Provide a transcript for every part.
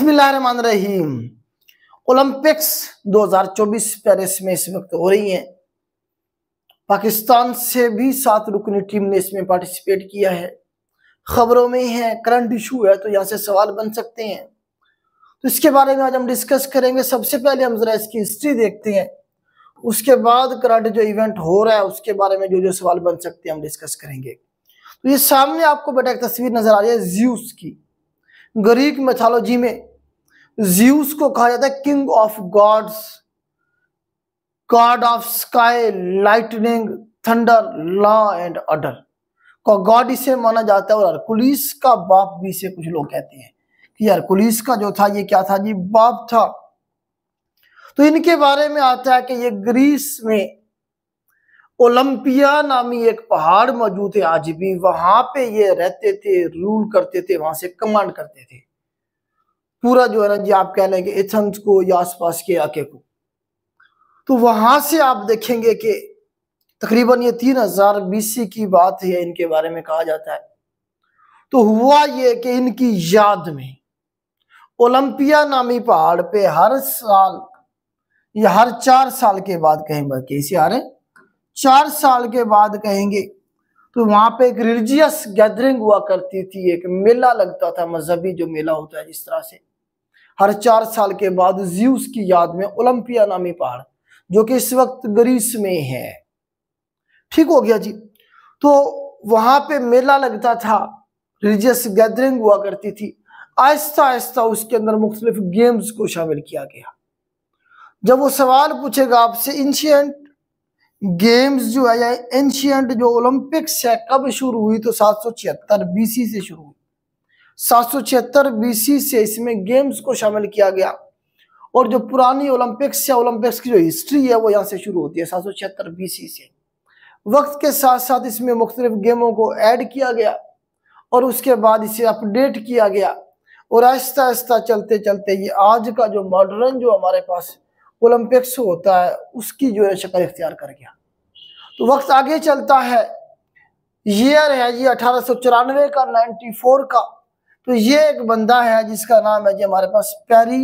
रहीम Olympics 2024 Paris में इस वक्त हो रही है पाकिस्तान से भी सात रुकनी टीम ने इसमें पार्टिसिपेट किया है खबरों में है करंट इशू है तो यहाँ से सवाल बन सकते हैं तो इसके बारे में आज हम डिस्कस करेंगे सबसे पहले हम जरा इसकी हिस्ट्री देखते हैं उसके बाद करंट जो इवेंट हो रहा है उसके बारे में जो जो सवाल बन सकते हैं हम डिस्कस करेंगे तो ये सामने आपको बेटा एक तस्वीर नजर आ रही है ज्यूस की ग्रीक मेथोलॉजी में ज्यूस को कहा जाता है king of gods god of sky lightning thunder law and order को गॉड इसे माना जाता है और हरकुलिस का बाप भी इसे कुछ लोग कहते हैं कि हरकुलिस का जो था ये क्या था जी बाप था तो इनके बारे में आता है कि ये ग्रीस में ओलंपिया नामी एक पहाड़ मौजूद है आज भी वहां पे ये रहते थे रूल करते थे वहां से कमांड करते थे पूरा जो है ना जी आप कह लेंगे एथंस को या आसपास के आके को तो वहां से आप देखेंगे कि तकरीबन ये तीन हजार बीसी की बात है इनके बारे में कहा जाता है तो हुआ ये कि इनकी याद में ओलंपिया नामी पहाड़ पे हर साल या हर चार साल के बाद कहें बाकी इसे आ रहे चार साल के बाद कहेंगे तो वहां पे एक रिलीजियस गैदरिंग हुआ करती थी एक मेला लगता था मजहबी जो मेला होता है जिस तरह से हर चार साल के बाद ज्यूस की याद में ओलंपिया नामी पहाड़ जो कि इस वक्त ग्रीस में है ठीक हो गया जी तो वहां पे मेला लगता था रिलीजियस गैदरिंग हुआ करती थी आहिस्ता आहिस्ता उसके अंदर मुख्तलिफ गेम्स को शामिल किया गया जब वो सवाल पूछेगा आपसे इंशियंट गेम्स जो है या एंशियंट जो ओलंपिक्स है कब शुरू हुई तो सात सौ छिहत्तर बीसी से शुरू हुई सात सौ छिहत्तर बीसी से इसमें गेम्स को शामिल किया गया और जो पुरानी ओलंपिक्स या ओलंपिक्स की जो हिस्ट्री है वो यहाँ से शुरू होती है सात सौ छिहत्तर बीसी से वक्त के साथ साथ इसमें मुख्तलिफ गेमों को ऐड किया गया और उसके बाद इसे अपडेट किया गया और आहिस्ता आहिस्ता चलते चलते ये आज का जो मॉडर्न जो हमारे पास ओलंपिक्स होता है उसकी जो है शक्ल इख्तियार कर गया तो वक्त आगे चलता है ईयर है जी अठारह सौ चौरानवे का नाइन्टी फोर का तो ये एक बंदा है जिसका नाम है जी हमारे पास पैरी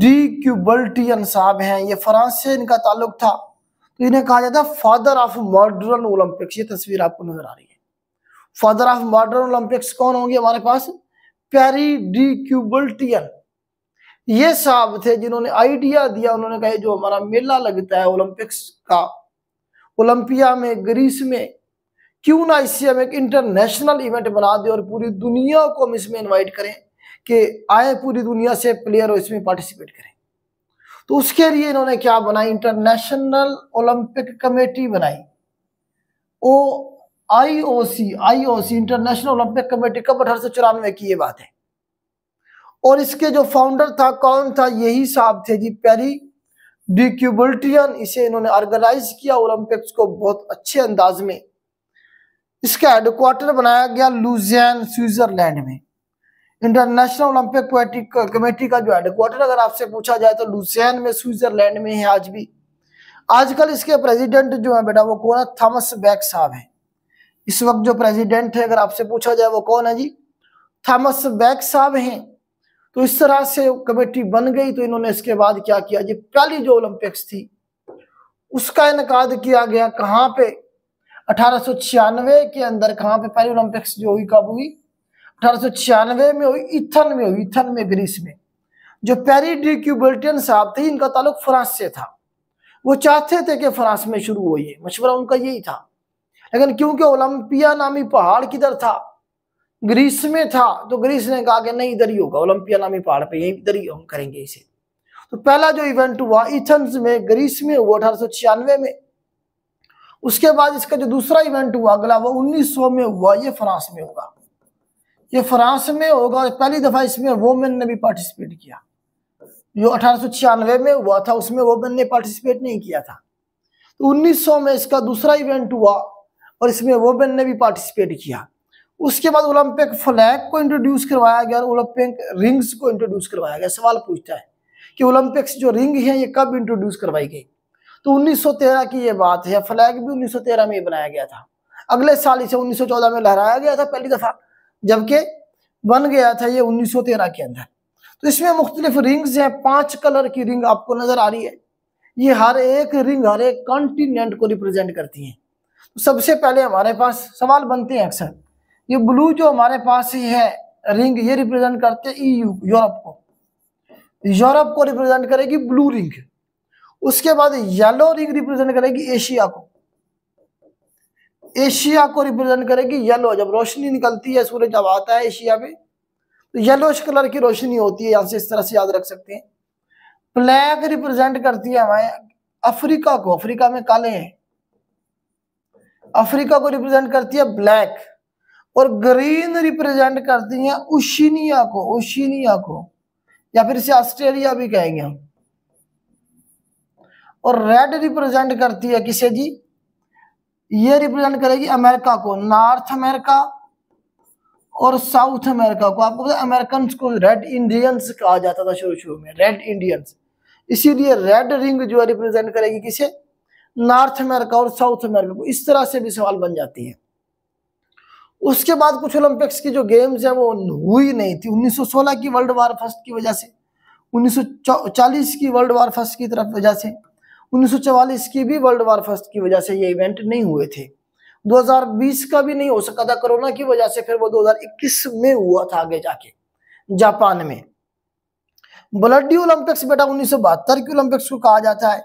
डी क्यूबल्टियन साहब हैं ये फ्रांस से इनका ताल्लुक था तो इन्हें कहा जाता है फादर ऑफ मॉडर्न ओलंपिक्स ये तस्वीर आपको नजर आ रही है फादर ऑफ मॉडर्न ओलंपिक्स कौन होंगे हमारे पास पेरी डी क्यूबल्टियन ये साहब थे जिन्होंने आइडिया दिया उन्होंने कहा जो हमारा मेला लगता है ओलंपिक्स का ओलंपिया में ग्रीस में क्यों ना इससे हम एक इंटरनेशनल इवेंट बना दें और पूरी दुनिया को हम इसमें इन्वाइट करें कि आए पूरी दुनिया से प्लेयर और इसमें पार्टिसिपेट करें तो उसके लिए इन्होंने क्या बनाई इंटरनेशनल ओलंपिक कमेटी बनाई O I O C I O C international Olympic committee कब अठारह सौ चौरानवे की ये बात है और इसके जो फाउंडर था कौन था यही साहब थे जी पेरी डिक्यूबल्टियन इसे इन्होंने ऑर्गेनाइज किया ओलंपिक्स को बहुत अच्छे अंदाज में इसका हेडक्वार्टर बनाया गया लूजैन स्विट्जरलैंड में इंटरनेशनल ओलंपिक पोएटिक कमेटी का जो हेडक्वार्टर अगर आपसे पूछा जाए तो लूसैन में स्विट्जरलैंड में है आज भी आजकल इसके प्रेसिडेंट जो है बेटा वो कौन है थॉमस बैक साहब है इस वक्त जो प्रेसिडेंट है अगर आपसे पूछा जाए वो कौन है जी थॉमस बैक साहब हैं तो इस तरह से कमेटी बन गई तो इन्होंने इसके बाद क्या किया ये पहली जो ओलंपिक्स थी उसका इनका किया गया कहाँ पे अठारह के अंदर कहाँ पे पहली ओलंपिक्स जो हुई कब हुई अठारह में हुई इथन में हुई इथन में ग्रीस में जो पेरी डी क्यूबल्टियन साहब थे इनका ताल्लुक फ्रांस से था वो चाहते थे कि फ्रांस में शुरू हो ये मशवरा उनका यही था लेकिन क्योंकि ओलंपिया नामी पहाड़ किधर था ग्रीस में था तो ग्रीस ने कहा कि नहीं इधर ही होगा ओलंपिया नामी पहाड़ पे यहीं इधर ही हम करेंगे इसे तो पहला जो इवेंट हुआ इथन्स में ग्रीस में हुआ अठारह में उसके बाद इसका जो दूसरा इवेंट हुआ अगला वो 1900 में हुआ ये फ्रांस में होगा ये फ्रांस में होगा पहली दफा इसमें वोमेन ने भी पार्टिसिपेट किया जो अठारह में हुआ था उसमें वोमेन ने पार्टिसिपेट नहीं किया था तो 1900 में इसका दूसरा इवेंट हुआ और इसमें वोमेन ने भी पार्टिसिपेट किया उसके बाद ओलंपिक फ्लैग को इंट्रोड्यूस करवाया गया और ओलंपिक रिंग्स को इंट्रोड्यूस करवाया गया सवाल पूछता है कि ओलंपिक्स जो रिंग है ये कब इंट्रोड्यूस करवाई गई तो 1913 की ये बात है फ्लैग भी 1913 में बनाया गया था अगले साल इसे 1914 में लहराया गया था पहली दफ़ा जबकि बन गया था ये 1913 के अंदर तो इसमें मुख्तलिफ रिंग्स हैं पांच कलर की रिंग आपको नज़र आ रही है ये हर एक रिंग हर एक कॉन्टिनेंट को रिप्रेजेंट करती हैं तो सबसे पहले हमारे पास सवाल बनते हैं अक्सर ये ब्लू जो हमारे पास ही है रिंग ये रिप्रेजेंट करते हैं ईयू e यूरोप को यूरोप को रिप्रेजेंट करेगी ब्लू रिंग उसके बाद येलो रिंग रिप्रेजेंट करेगी एशिया को एशिया को रिप्रेजेंट करेगी येलो जब रोशनी निकलती है सूरज जब आता है एशिया में तो येलोश कलर की रोशनी होती है यहां से इस तरह से याद रख सकते हैं ब्लैक रिप्रेजेंट करती है हमारे अफ्रीका को अफ्रीका में काले हैं अफ्रीका को रिप्रेजेंट करती है ब्लैक और ग्रीन रिप्रेजेंट करती है उशिनिया को उशिनिया को या फिर इसे ऑस्ट्रेलिया भी कहेंगे और रेड रिप्रेजेंट करती है किसे जी ये रिप्रेजेंट करेगी अमेरिका को नॉर्थ अमेरिका और साउथ अमेरिका को आपको पता अमेरिकन को रेड इंडियंस कहा जाता था शुरू शुरू में रेड इंडियंस इसीलिए रेड रिंग जो है रिप्रेजेंट करेगी किसे नॉर्थ अमेरिका और साउथ अमेरिका को इस तरह से भी सवाल बन जाती है उसके बाद कुछ ओलंपिक्स की जो गेम्स हैं वो हुई नहीं थी 1916 की वर्ल्ड वार फर्स्ट की वजह से 1940 की वर्ल्ड वार फर्स्ट की तरफ वजह से 1944 की भी वर्ल्ड वार फर्स्ट की वजह से ये इवेंट नहीं हुए थे 2020 का भी नहीं हो सका था कोरोना की वजह से फिर वो 2021 में हुआ था आगे जाके जापान में ब्लडी ओलंपिक्स बेटा उन्नीस की ओलंपिक्स को कहा जाता है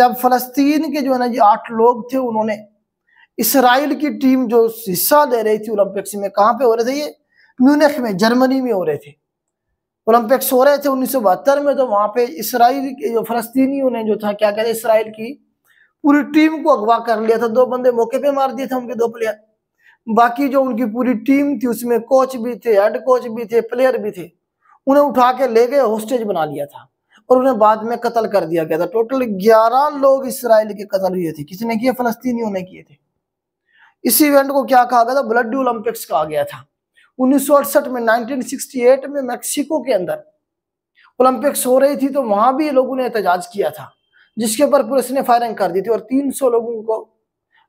जब फलस्तीन के जो है ना जी आठ लोग थे उन्होंने इसराइल की टीम जो हिस्सा ले रही थी ओलंपिक्स में कहाँ पे हो रहे थे ये म्यूनिख में जर्मनी में हो रहे थे ओलंपिक्स हो रहे थे उन्नीस में तो वहाँ पे इसराइल के जो फलस्तीनियों ने जो था क्या कहते इसराइल की पूरी टीम को अगवा कर लिया था दो बंदे मौके पे मार दिए थे उनके दो प्लेयर बाकी जो उनकी पूरी टीम थी उसमें कोच भी थे हेड कोच भी थे प्लेयर भी थे उन्हें उठा के ले गए होस्टेज बना लिया था और उन्हें बाद में कत्ल कर दिया गया था टोटल ग्यारह लोग इसराइल के कत्ल हुए थे किसने किए फलस्तीनियों ने किए थे इस इवेंट को क्या कहा गया था ब्लड ओलंपिक्स कहा गया था उन्नीस में 1968 में मेक्सिको के अंदर ओलंपिक्स हो रही थी तो वहां भी लोगों ने एहतजाज किया था जिसके ऊपर पुलिस ने फायरिंग कर दी थी और 300 लोगों को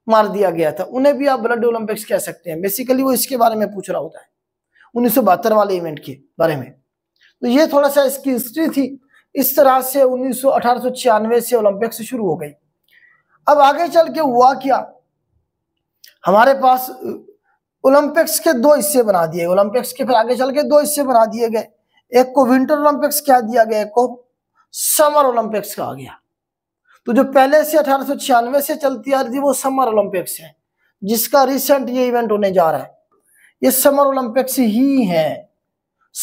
मार दिया गया था उन्हें भी आप ब्लड ओलंपिक्स कह सकते हैं बेसिकली वो इसके बारे में पूछ रहा होता है उन्नीस वाले इवेंट के बारे में तो ये थोड़ा सा इसकी हिस्ट्री थी इस तरह से उन्नीस से ओलंपिक्स शुरू हो गई अब आगे चल के हुआ क्या हमारे पास ओलंपिक्स के दो हिस्से बना दिए ओलंपिक्स के फिर आगे चल के दो हिस्से बना दिए गए एक को विंटर ओलंपिक्स क्या दिया गया एक को समर ओलंपिक्स कहा गया तो जो पहले से अठारह से चलती आ रही थी वो समर ओलंपिक्स है जिसका रिसेंट ये इवेंट होने जा रहा है ये समर ओलंपिक्स ही है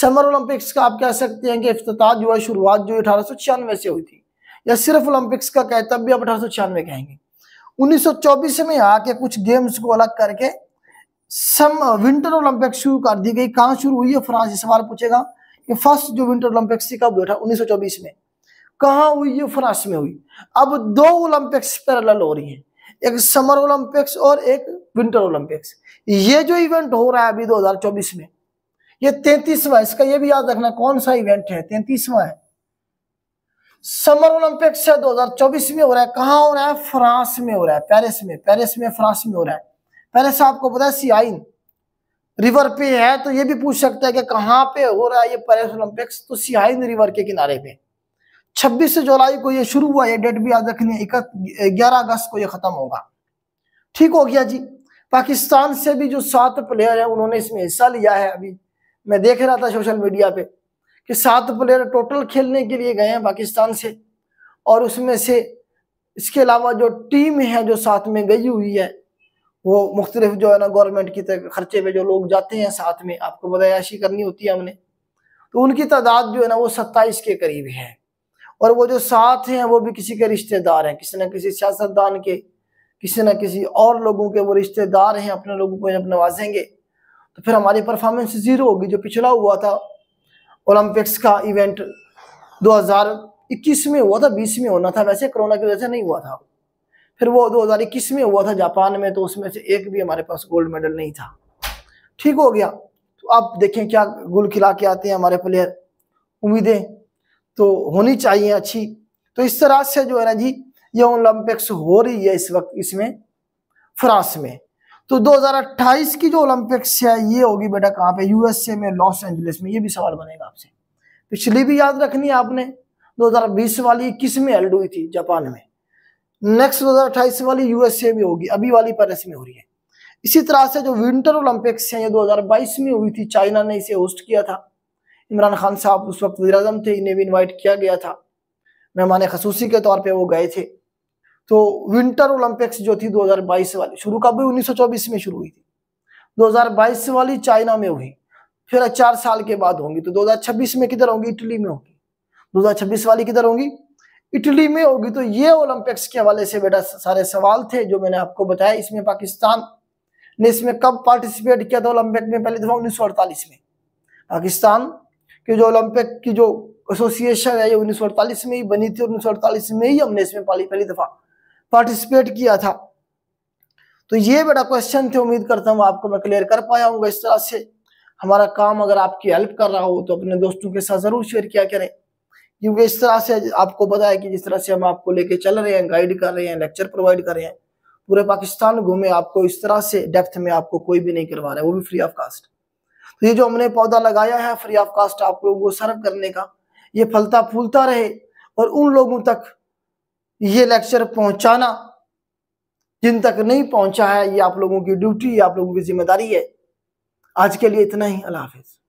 समर ओलंपिक्स का आप कह सकते हैं कि अफ्ताह जो है शुरुआत जो अठारह से हुई थी या सिर्फ ओलंपिक्स का कहता भी आप अठारह कहेंगे 1924 में आके कुछ गेम्स को अलग करके सम विंटर ओलंपिक शुरू कर दी गई कहाँ शुरू हुई है फ्रांस सवाल पूछेगा कि फर्स्ट जो विंटर ओलंपिक्स थी कब हुआ था 1924 में कहाँ हुई ये फ्रांस में हुई अब दो ओलंपिक्स पैरल हो रही हैं एक समर ओलंपिक्स और एक विंटर ओलंपिक्स ये जो इवेंट हो रहा है अभी 2024 में ये तैतीसवा इसका ये भी याद रखना कौन सा इवेंट है तैतीसवा है समर ओलंपिक्स है 2024 में हो रहा है कहाँ हो रहा है फ्रांस में हो रहा है पेरिस में पेरिस में फ्रांस में हो रहा है पेरिस आपको पता है सियाइन रिवर पे है तो ये भी पूछ सकते हैं कि कहाँ पे हो रहा है ये पेरिस ओलंपिक्स तो सियाइन रिवर के किनारे पे 26 जुलाई को ये शुरू हुआ ये डेट भी याद रखनी ग्यारह अगस्त को ये खत्म होगा ठीक हो गया जी पाकिस्तान से भी जो सात प्लेयर है उन्होंने इसमें हिस्सा लिया है अभी मैं देख रहा था सोशल मीडिया पे कि सात प्लेयर टोटल खेलने के लिए गए हैं पाकिस्तान से और उसमें से इसके अलावा जो टीम है जो साथ में गई हुई है वो मुख्तलिफ जो है ना गवर्नमेंट की तरफ खर्चे पे जो लोग जाते हैं साथ में आपको बदायाशी करनी होती है हमने तो उनकी तादाद जो है ना वो सत्ताईस के करीब है और वो जो साथ हैं वो भी किसी के रिश्तेदार हैं किसी न किसी सियासतदान के किसी न किसी और लोगों के वो रिश्तेदार हैं अपने लोगों को जब नवाजेंगे तो फिर हमारी परफॉर्मेंस ज़ीरो होगी जो पिछला हुआ था ओलंपिक्स का इवेंट 2021 में हुआ था 20 में होना था वैसे कोरोना की वजह से नहीं हुआ था फिर वो 2021 में हुआ था जापान में तो उसमें से एक भी हमारे पास गोल्ड मेडल नहीं था ठीक हो गया तो आप देखें क्या गुल खिला के आते हैं हमारे प्लेयर उम्मीदें तो होनी चाहिए अच्छी तो इस तरह से जो है ना जी ये ओलंपिक्स हो रही है इस वक्त इसमें फ्रांस में तो 2028 की जो ओलंपिक्स है ये होगी बेटा कहाँ पे यूएसए में लॉस एंजलिस में ये भी सवाल बनेगा आपसे पिछली भी याद रखनी आपने 2020 वाली किस में हेल्ड हुई थी जापान में नेक्स्ट 2028 वाली यूएसए में होगी अभी वाली पेरिस में हो रही है इसी तरह से जो विंटर ओलंपिक्स है ये दो में हुई थी चाइना ने इसे होस्ट किया था इमरान खान साहब उस वक्त वजीर थे इन्हें भी इन्वाइट किया गया था मेहमान खसूसी के तौर पर वो गए थे तो विंटर ओलंपिक्स जो थी 2022 वाली शुरू कब हुई 1924 में शुरू हुई थी 2022 वाली चाइना में हुई फिर चार साल के बाद होंगी तो 2026 में किधर होंगी इटली में होगी 2026 वाली किधर होंगी इटली में होगी तो ये ओलंपिक्स के हवाले से बेटा सारे सवाल थे जो मैंने आपको बताया इसमें पाकिस्तान ने इसमें कब पार्टिसिपेट किया था ओलंपिक में पहली दफा उन्नीस में पाकिस्तान के जो ओलंपिक की जो एसोसिएशन है ये उन्नीस में ही बनी थी उन्नीस में ही हमने इसमें पाली पहली दफा पार्टिसिपेट किया था तो ये बड़ा क्वेश्चन थे उम्मीद करता हूँ आपको मैं क्लियर कर पाया हूँ इस तरह से हमारा काम अगर आपकी हेल्प कर रहा हो तो अपने दोस्तों के साथ जरूर शेयर किया करें क्योंकि इस तरह से आपको पता है कि जिस तरह से हम आपको लेके चल रहे हैं गाइड कर रहे हैं लेक्चर प्रोवाइड कर रहे हैं पूरे पाकिस्तान घूमे आपको इस तरह से डेप्थ में आपको कोई भी नहीं करवा रहा है वो भी फ्री ऑफ कास्ट तो ये जो हमने पौधा लगाया है फ्री ऑफ कास्ट आप लोगों को सर्व करने का ये फलता फूलता रहे और उन लोगों तक ये लेक्चर पहुंचाना जिन तक नहीं पहुंचा है ये आप लोगों की ड्यूटी आप लोगों की जिम्मेदारी है आज के लिए इतना ही अल्लाह हाफिज़